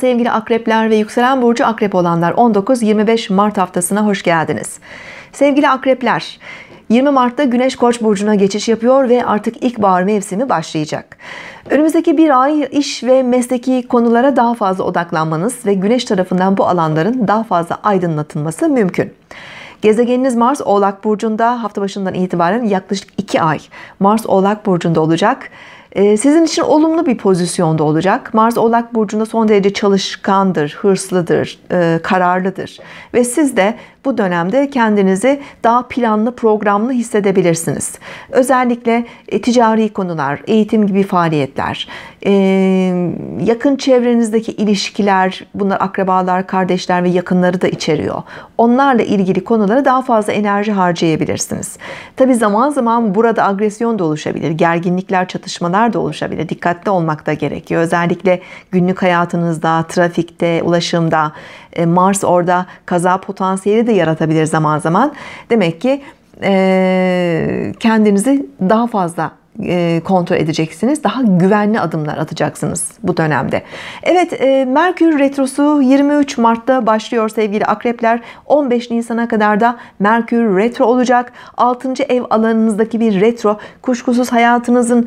Sevgili akrepler ve yükselen burcu akrep olanlar 19-25 Mart haftasına hoş geldiniz. Sevgili akrepler 20 Mart'ta Güneş Koç burcuna geçiş yapıyor ve artık ilkbahar mevsimi başlayacak. Önümüzdeki bir ay iş ve mesleki konulara daha fazla odaklanmanız ve Güneş tarafından bu alanların daha fazla aydınlatılması mümkün. Gezegeniniz Mars Oğlak burcunda hafta başından itibaren yaklaşık 2 ay Mars Oğlak burcunda olacak. Ee, sizin için olumlu bir pozisyonda olacak. Mars Oğlak Burcu'nda son derece çalışkandır, hırslıdır, e, kararlıdır. Ve siz de bu dönemde kendinizi daha planlı, programlı hissedebilirsiniz. Özellikle e, ticari konular, eğitim gibi faaliyetler, e, yakın çevrenizdeki ilişkiler, bunlar akrabalar, kardeşler ve yakınları da içeriyor. Onlarla ilgili konulara daha fazla enerji harcayabilirsiniz. Tabi zaman zaman burada agresyon da oluşabilir, gerginlikler, çatışmalar da oluşabilir. Dikkatli olmak da gerekiyor. Özellikle günlük hayatınızda, trafikte, ulaşımda, e, Mars orada kaza potansiyeli de yaratabilir zaman zaman. Demek ki e, kendinizi daha fazla e, kontrol edeceksiniz. Daha güvenli adımlar atacaksınız bu dönemde. Evet e, Merkür Retrosu 23 Mart'ta başlıyor sevgili akrepler. 15 Nisan'a kadar da Merkür Retro olacak. 6. ev alanınızdaki bir retro kuşkusuz hayatınızın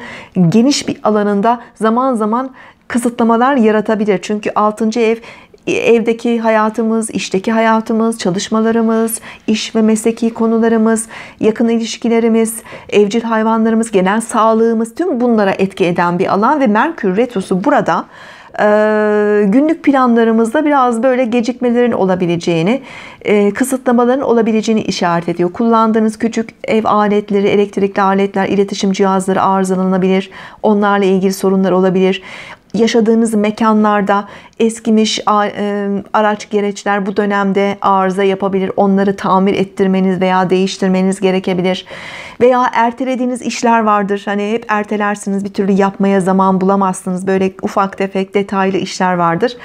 geniş bir alanında zaman zaman kısıtlamalar yaratabilir. Çünkü 6. ev e, evdeki hayatımız, işteki hayatımız, çalışmalarımız, iş ve mesleki konularımız, yakın ilişkilerimiz, evcil hayvanlarımız, genel sağlığımız tüm bunlara etki eden bir alan ve Merkür Retrosu burada e, günlük planlarımızda biraz böyle gecikmelerin olabileceğini, e, kısıtlamaların olabileceğini işaret ediyor. Kullandığınız küçük ev aletleri, elektrikli aletler, iletişim cihazları arızalanabilir. Onlarla ilgili sorunlar olabilir yaşadığınız mekanlarda eskimiş e, araç gereçler bu dönemde arıza yapabilir. Onları tamir ettirmeniz veya değiştirmeniz gerekebilir. Veya ertelediğiniz işler vardır. Hani hep ertelersiniz bir türlü yapmaya zaman bulamazsınız. Böyle ufak tefek detaylı işler vardır.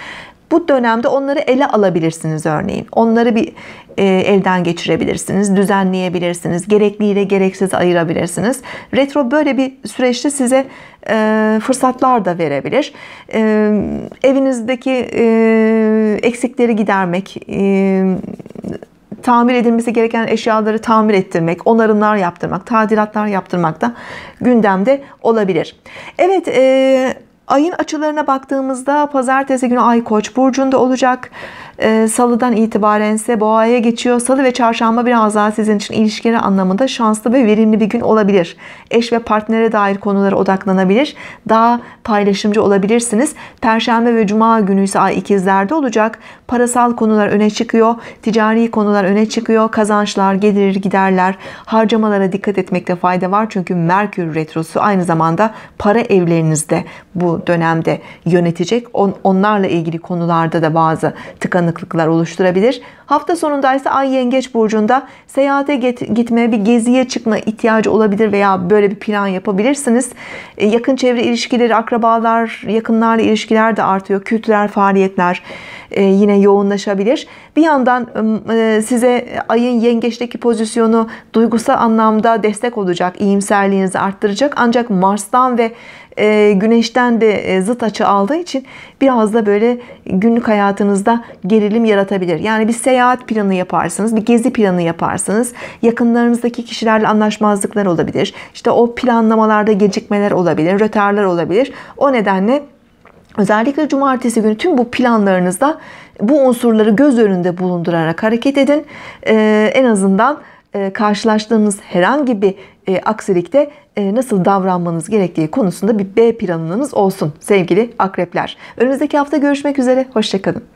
Bu dönemde onları ele alabilirsiniz örneğin. Onları bir e, elden geçirebilirsiniz, düzenleyebilirsiniz, gerekliyle gereksiz ayırabilirsiniz. Retro böyle bir süreçte size e, fırsatlar da verebilir. E, evinizdeki e, eksikleri gidermek, e, tamir edilmesi gereken eşyaları tamir ettirmek, onarımlar yaptırmak, tadilatlar yaptırmak da gündemde olabilir. Evet, e, Ayın açılarına baktığımızda pazartesi günü Ay Koç burcunda olacak. Ee, salıdan itibaren ise boğaya geçiyor. Salı ve çarşamba biraz daha sizin için ilişkileri anlamında şanslı ve verimli bir gün olabilir. Eş ve partnere dair konulara odaklanabilir. Daha paylaşımcı olabilirsiniz. Perşembe ve cuma günü ise ay ikizlerde olacak. Parasal konular öne çıkıyor. Ticari konular öne çıkıyor. Kazançlar, gelir, giderler, harcamalara dikkat etmekte fayda var. Çünkü Merkür Retrosu aynı zamanda para evlerinizde bu dönemde yönetecek. onlarla ilgili konularda da bazı tıkanıklar tıkanıklıklar oluşturabilir. Hafta sonunda ise Ay Yengeç Burcu'nda seyahate gitme, bir geziye çıkma ihtiyacı olabilir veya böyle bir plan yapabilirsiniz. E, yakın çevre ilişkileri, akrabalar, yakınlarla ilişkiler de artıyor. Kültürel faaliyetler, e, yine yoğunlaşabilir. Bir yandan e, size ayın yengeçteki pozisyonu duygusal anlamda destek olacak. iyimserliğinizi arttıracak. Ancak Mars'tan ve e, güneşten de zıt açı aldığı için biraz da böyle günlük hayatınızda gerilim yaratabilir. Yani bir seyahat planı yaparsınız, bir gezi planı yaparsınız. Yakınlarınızdaki kişilerle anlaşmazlıklar olabilir. İşte o planlamalarda gecikmeler olabilir, rötarlar olabilir. O nedenle Özellikle cumartesi günü tüm bu planlarınızda bu unsurları göz önünde bulundurarak hareket edin. Ee, en azından e, karşılaştığınız herhangi bir e, aksilikte e, nasıl davranmanız gerektiği konusunda bir B planınız olsun sevgili akrepler. Önümüzdeki hafta görüşmek üzere. Hoşçakalın.